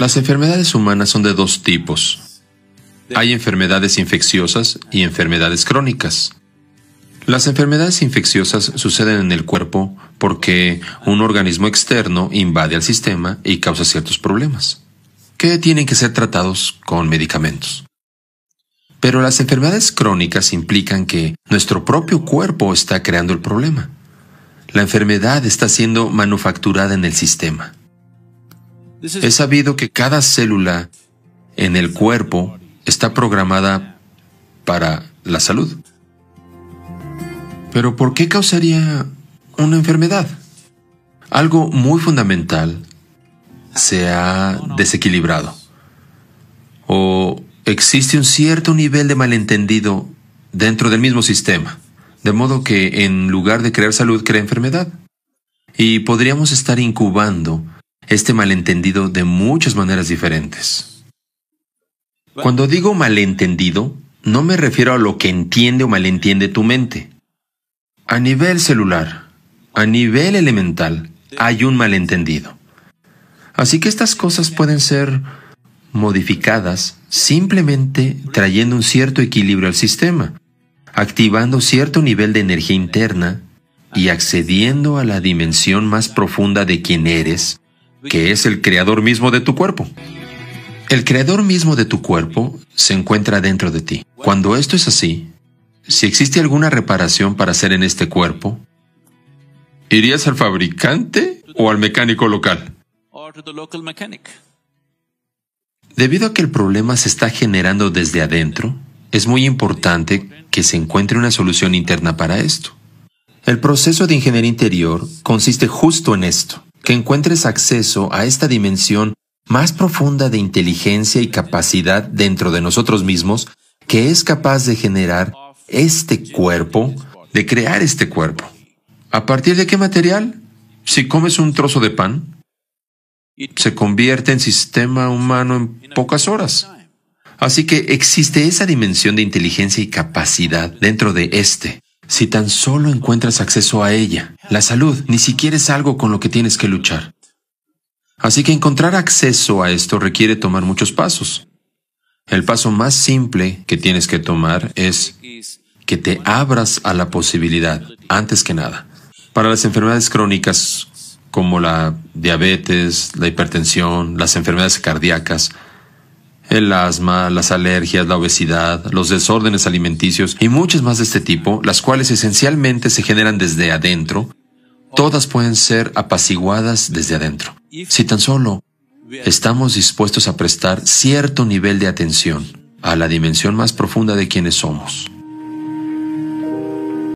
Las enfermedades humanas son de dos tipos. Hay enfermedades infecciosas y enfermedades crónicas. Las enfermedades infecciosas suceden en el cuerpo porque un organismo externo invade al sistema y causa ciertos problemas, que tienen que ser tratados con medicamentos. Pero las enfermedades crónicas implican que nuestro propio cuerpo está creando el problema. La enfermedad está siendo manufacturada en el sistema. He sabido que cada célula en el cuerpo está programada para la salud. Pero ¿por qué causaría una enfermedad? Algo muy fundamental se ha desequilibrado. O existe un cierto nivel de malentendido dentro del mismo sistema. De modo que en lugar de crear salud, crea enfermedad. Y podríamos estar incubando este malentendido de muchas maneras diferentes. Cuando digo malentendido, no me refiero a lo que entiende o malentiende tu mente. A nivel celular, a nivel elemental, hay un malentendido. Así que estas cosas pueden ser modificadas simplemente trayendo un cierto equilibrio al sistema, activando cierto nivel de energía interna y accediendo a la dimensión más profunda de quien eres que es el creador mismo de tu cuerpo. El creador mismo de tu cuerpo se encuentra dentro de ti. Cuando esto es así, si existe alguna reparación para hacer en este cuerpo, ¿irías al fabricante o al mecánico local? Debido a que el problema se está generando desde adentro, es muy importante que se encuentre una solución interna para esto. El proceso de ingeniería interior consiste justo en esto que encuentres acceso a esta dimensión más profunda de inteligencia y capacidad dentro de nosotros mismos que es capaz de generar este cuerpo, de crear este cuerpo. ¿A partir de qué material? Si comes un trozo de pan, se convierte en sistema humano en pocas horas. Así que existe esa dimensión de inteligencia y capacidad dentro de este si tan solo encuentras acceso a ella. La salud ni siquiera es algo con lo que tienes que luchar. Así que encontrar acceso a esto requiere tomar muchos pasos. El paso más simple que tienes que tomar es que te abras a la posibilidad, antes que nada. Para las enfermedades crónicas como la diabetes, la hipertensión, las enfermedades cardíacas, el asma, las alergias, la obesidad, los desórdenes alimenticios y muchas más de este tipo, las cuales esencialmente se generan desde adentro, todas pueden ser apaciguadas desde adentro. Si tan solo estamos dispuestos a prestar cierto nivel de atención a la dimensión más profunda de quienes somos.